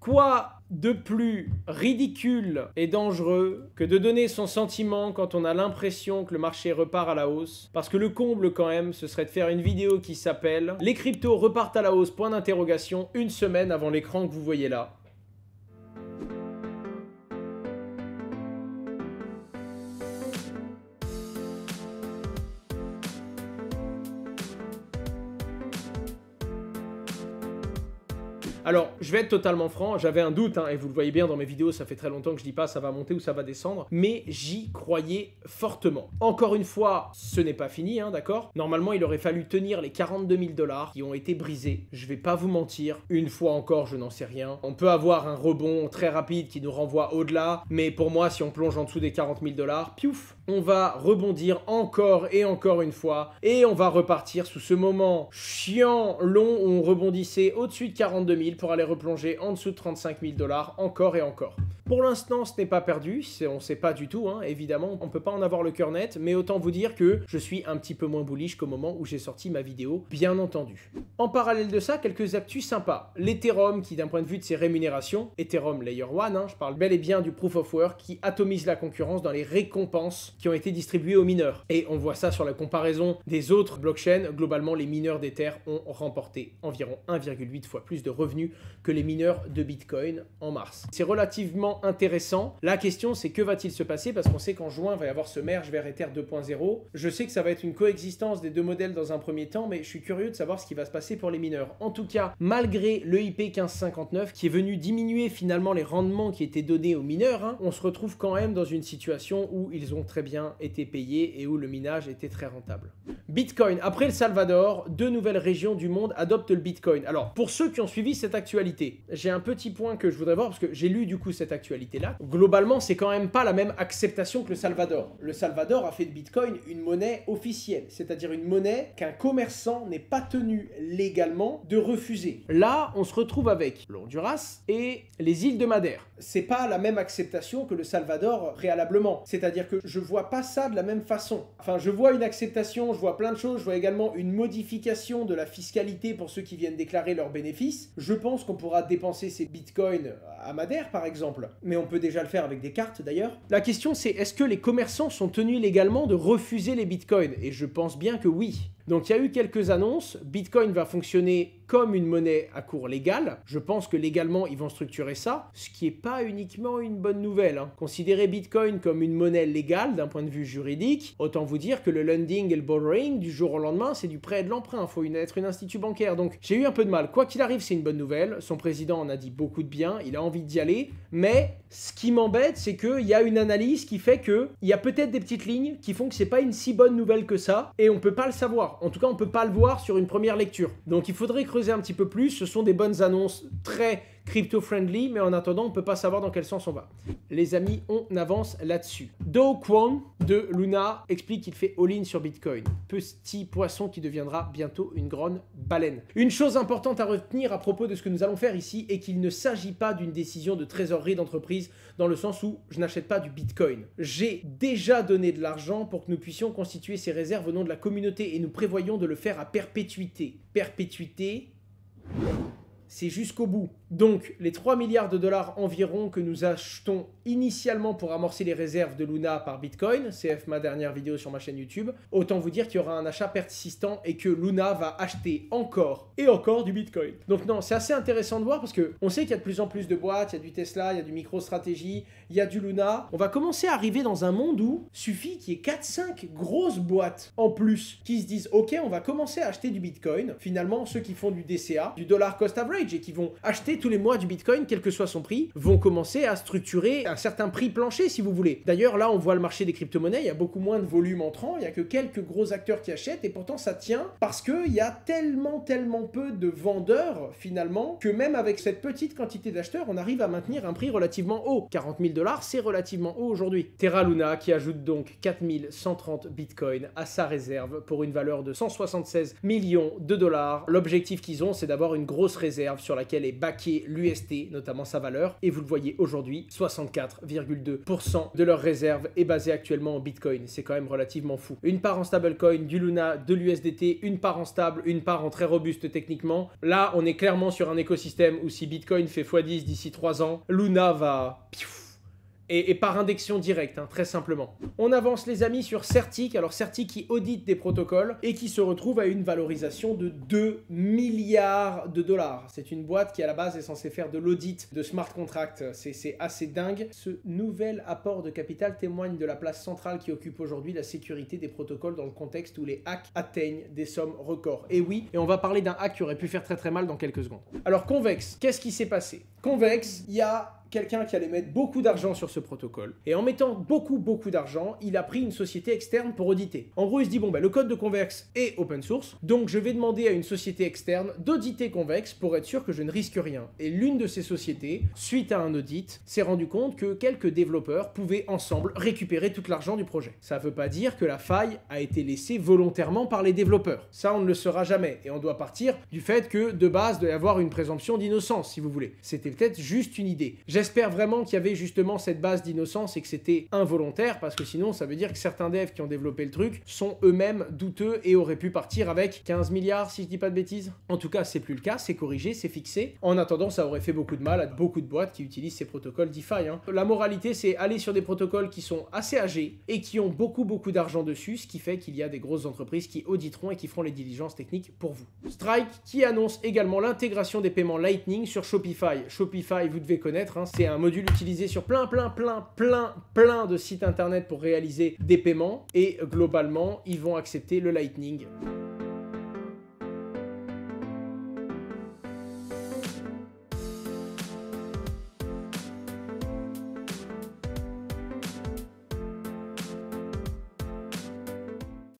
Quoi de plus ridicule et dangereux que de donner son sentiment quand on a l'impression que le marché repart à la hausse Parce que le comble quand même, ce serait de faire une vidéo qui s'appelle Les cryptos repartent à la hausse, point d'interrogation, une semaine avant l'écran que vous voyez là. Alors, je vais être totalement franc, j'avais un doute, hein, et vous le voyez bien dans mes vidéos, ça fait très longtemps que je dis pas ça va monter ou ça va descendre, mais j'y croyais fortement. Encore une fois, ce n'est pas fini, hein, d'accord Normalement, il aurait fallu tenir les 42 000 dollars qui ont été brisés. Je vais pas vous mentir, une fois encore, je n'en sais rien. On peut avoir un rebond très rapide qui nous renvoie au-delà, mais pour moi, si on plonge en dessous des 40 000 dollars, piouf, on va rebondir encore et encore une fois, et on va repartir sous ce moment chiant, long, où on rebondissait au-dessus de 42 000 pour aller replonger en dessous de 35 000 dollars encore et encore. Pour l'instant, ce n'est pas perdu, on ne sait pas du tout, hein, évidemment, on ne peut pas en avoir le cœur net, mais autant vous dire que je suis un petit peu moins bullish qu'au moment où j'ai sorti ma vidéo, bien entendu. En parallèle de ça, quelques actus sympas. L'Ethereum, qui d'un point de vue de ses rémunérations, Ethereum Layer 1, hein, je parle bel et bien du Proof of Work, qui atomise la concurrence dans les récompenses qui ont été distribuées aux mineurs. Et on voit ça sur la comparaison des autres blockchains, globalement, les mineurs d'Ether ont remporté environ 1,8 fois plus de revenus que les mineurs de Bitcoin en mars. C'est relativement intéressant. La question, c'est que va-t-il se passer Parce qu'on sait qu'en juin, va y avoir ce merge vers Ether 2.0. Je sais que ça va être une coexistence des deux modèles dans un premier temps, mais je suis curieux de savoir ce qui va se passer pour les mineurs. En tout cas, malgré le IP 1559 qui est venu diminuer finalement les rendements qui étaient donnés aux mineurs, hein, on se retrouve quand même dans une situation où ils ont très bien été payés et où le minage était très rentable. Bitcoin. Après le Salvador, deux nouvelles régions du monde adoptent le Bitcoin. Alors, pour ceux qui ont suivi cette actualité, j'ai un petit point que je voudrais voir parce que j'ai lu du coup cette actualité là globalement, c'est quand même pas la même acceptation que le Salvador. Le Salvador a fait de Bitcoin une monnaie officielle, c'est-à-dire une monnaie qu'un commerçant n'est pas tenu légalement de refuser. Là, on se retrouve avec l'Honduras et les îles de Madère. C'est pas la même acceptation que le Salvador préalablement. C'est-à-dire que je vois pas ça de la même façon. Enfin, je vois une acceptation, je vois plein de choses, je vois également une modification de la fiscalité pour ceux qui viennent déclarer leurs bénéfices. Je pense qu'on pourra dépenser ces bitcoins à Madère, par exemple mais on peut déjà le faire avec des cartes d'ailleurs. La question c'est est-ce que les commerçants sont tenus légalement de refuser les bitcoins Et je pense bien que oui. Donc il y a eu quelques annonces. Bitcoin va fonctionner comme une monnaie à cours légal. Je pense que légalement, ils vont structurer ça, ce qui n'est pas uniquement une bonne nouvelle. Hein. Considérer Bitcoin comme une monnaie légale d'un point de vue juridique, autant vous dire que le lending et le borrowing, du jour au lendemain, c'est du prêt et de l'emprunt. Il faut une, être une institut bancaire. Donc j'ai eu un peu de mal. Quoi qu'il arrive, c'est une bonne nouvelle. Son président en a dit beaucoup de bien. Il a envie d'y aller. Mais ce qui m'embête, c'est qu'il y a une analyse qui fait qu'il y a peut-être des petites lignes qui font que c'est pas une si bonne nouvelle que ça. Et on peut pas le savoir. En tout cas, on ne peut pas le voir sur une première lecture. Donc il faudrait creuser un petit peu plus. Ce sont des bonnes annonces très crypto-friendly, mais en attendant, on ne peut pas savoir dans quel sens on va. Les amis, on avance là-dessus. Do Kwon de Luna explique qu'il fait all-in sur Bitcoin. Petit poisson qui deviendra bientôt une grande baleine. Une chose importante à retenir à propos de ce que nous allons faire ici est qu'il ne s'agit pas d'une décision de trésorerie d'entreprise dans le sens où je n'achète pas du Bitcoin. J'ai déjà donné de l'argent pour que nous puissions constituer ces réserves au nom de la communauté et nous prévoyons de le faire à perpétuité. Perpétuité, c'est jusqu'au bout. Donc les 3 milliards de dollars environ que nous achetons initialement pour amorcer les réserves de Luna par Bitcoin, CF ma dernière vidéo sur ma chaîne YouTube, autant vous dire qu'il y aura un achat persistant et que Luna va acheter encore et encore du Bitcoin. Donc non, c'est assez intéressant de voir parce que on sait qu'il y a de plus en plus de boîtes, il y a du Tesla, il y a du MicroStrategy, il y a du Luna. On va commencer à arriver dans un monde où suffit qu'il y ait 4-5 grosses boîtes en plus qui se disent ok on va commencer à acheter du Bitcoin. Finalement ceux qui font du DCA, du dollar cost average et qui vont acheter tous les mois du Bitcoin, quel que soit son prix, vont commencer à structurer un certain prix plancher, si vous voulez. D'ailleurs, là, on voit le marché des crypto-monnaies, il y a beaucoup moins de volume entrant, il y a que quelques gros acteurs qui achètent, et pourtant ça tient parce qu'il y a tellement, tellement peu de vendeurs, finalement, que même avec cette petite quantité d'acheteurs, on arrive à maintenir un prix relativement haut. 40 000 dollars, c'est relativement haut aujourd'hui. Terra Luna, qui ajoute donc 4 130 Bitcoin à sa réserve pour une valeur de 176 millions de dollars. L'objectif qu'ils ont, c'est d'avoir une grosse réserve sur laquelle est backé l'UST, notamment sa valeur. Et vous le voyez aujourd'hui, 64,2% de leur réserve est basée actuellement en Bitcoin. C'est quand même relativement fou. Une part en stablecoin, du Luna, de l'USDT, une part en stable, une part en très robuste techniquement. Là, on est clairement sur un écosystème où si Bitcoin fait x10 d'ici 3 ans, Luna va et, par indexion directe, hein, très simplement. On avance les amis sur Certic, alors Certic qui audite des protocoles et qui se retrouve à une valorisation de 2 milliards de dollars. C'est une boîte qui à la base est censée faire de l'audit de smart contract, c'est assez dingue. Ce nouvel apport de capital témoigne de la place centrale qui occupe aujourd'hui la sécurité des protocoles dans le contexte où les hacks atteignent des sommes records. Et oui, et on va parler d'un hack qui aurait pu faire très très mal dans quelques secondes. Alors Convex, qu'est-ce qui s'est passé Convex, il y a quelqu'un qui allait mettre beaucoup d'argent sur ce protocole. Et en mettant beaucoup, beaucoup d'argent, il a pris une société externe pour auditer. En gros, il se dit, bon, ben le code de Convex est open source, donc je vais demander à une société externe d'auditer Convex pour être sûr que je ne risque rien. Et l'une de ces sociétés, suite à un audit, s'est rendu compte que quelques développeurs pouvaient ensemble récupérer tout l'argent du projet. Ça ne veut pas dire que la faille a été laissée volontairement par les développeurs. Ça, on ne le saura jamais. Et on doit partir du fait que, de base, doit y avoir une présomption d'innocence, si vous voulez. C'était peut-être juste une idée. J'espère vraiment qu'il y avait justement cette base d'innocence et que c'était involontaire, parce que sinon ça veut dire que certains devs qui ont développé le truc sont eux-mêmes douteux et auraient pu partir avec 15 milliards si je dis pas de bêtises. En tout cas, c'est plus le cas, c'est corrigé, c'est fixé. En attendant, ça aurait fait beaucoup de mal à beaucoup de boîtes qui utilisent ces protocoles DeFi. Hein. La moralité, c'est aller sur des protocoles qui sont assez âgés et qui ont beaucoup beaucoup d'argent dessus, ce qui fait qu'il y a des grosses entreprises qui auditeront et qui feront les diligences techniques pour vous. Strike qui annonce également l'intégration des paiements Lightning sur Shopify. Shopify, vous devez connaître, hein, c'est un module utilisé sur plein, plein, plein, plein, plein de sites internet pour réaliser des paiements. Et globalement, ils vont accepter le Lightning.